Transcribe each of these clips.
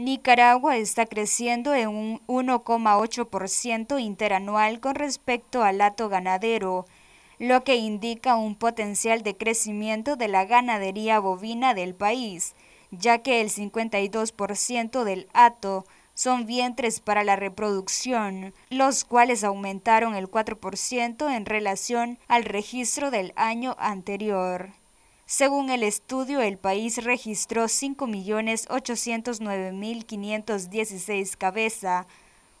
Nicaragua está creciendo en un 1,8% interanual con respecto al lato ganadero, lo que indica un potencial de crecimiento de la ganadería bovina del país, ya que el 52% del hato son vientres para la reproducción, los cuales aumentaron el 4% en relación al registro del año anterior. Según el estudio, el país registró 5.809.516 cabeza,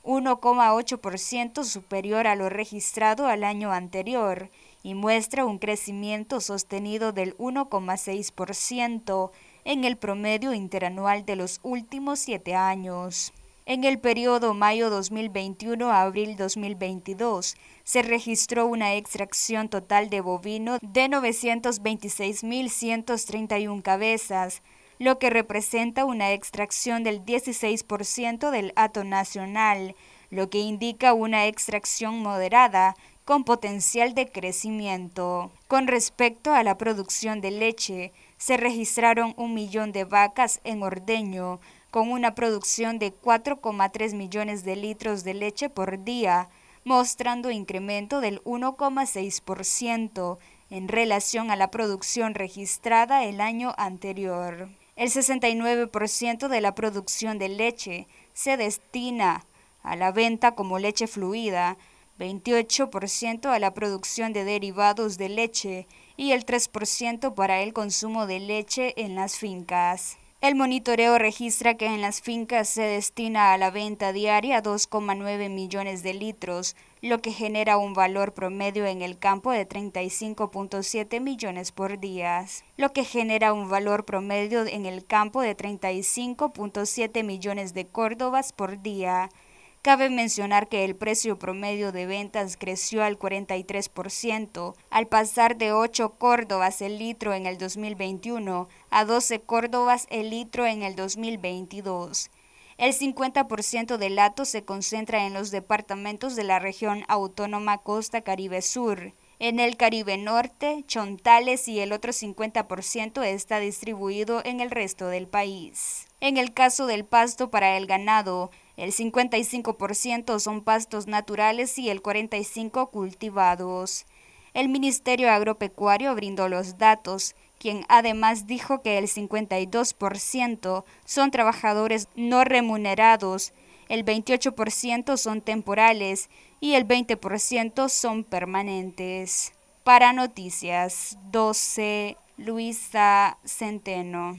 1,8% superior a lo registrado al año anterior y muestra un crecimiento sostenido del 1,6% en el promedio interanual de los últimos siete años. En el periodo mayo 2021 a abril 2022 se registró una extracción total de bovino de 926.131 cabezas, lo que representa una extracción del 16% del hato nacional, lo que indica una extracción moderada con potencial de crecimiento. Con respecto a la producción de leche, se registraron un millón de vacas en ordeño, con una producción de 4,3 millones de litros de leche por día, mostrando incremento del 1,6% en relación a la producción registrada el año anterior. El 69% de la producción de leche se destina a la venta como leche fluida, 28% a la producción de derivados de leche y el 3% para el consumo de leche en las fincas. El monitoreo registra que en las fincas se destina a la venta diaria 2,9 millones de litros, lo que genera un valor promedio en el campo de 35.7 millones por día, lo que genera un valor promedio en el campo de 35.7 millones de córdobas por día. Cabe mencionar que el precio promedio de ventas creció al 43%, al pasar de 8 córdobas el litro en el 2021 a 12 córdobas el litro en el 2022. El 50% del lato se concentra en los departamentos de la región autónoma Costa Caribe Sur. En el Caribe Norte, Chontales y el otro 50% está distribuido en el resto del país. En el caso del pasto para el ganado, el 55% son pastos naturales y el 45% cultivados. El Ministerio Agropecuario brindó los datos, quien además dijo que el 52% son trabajadores no remunerados, el 28% son temporales y el 20% son permanentes. Para Noticias 12, Luisa Centeno.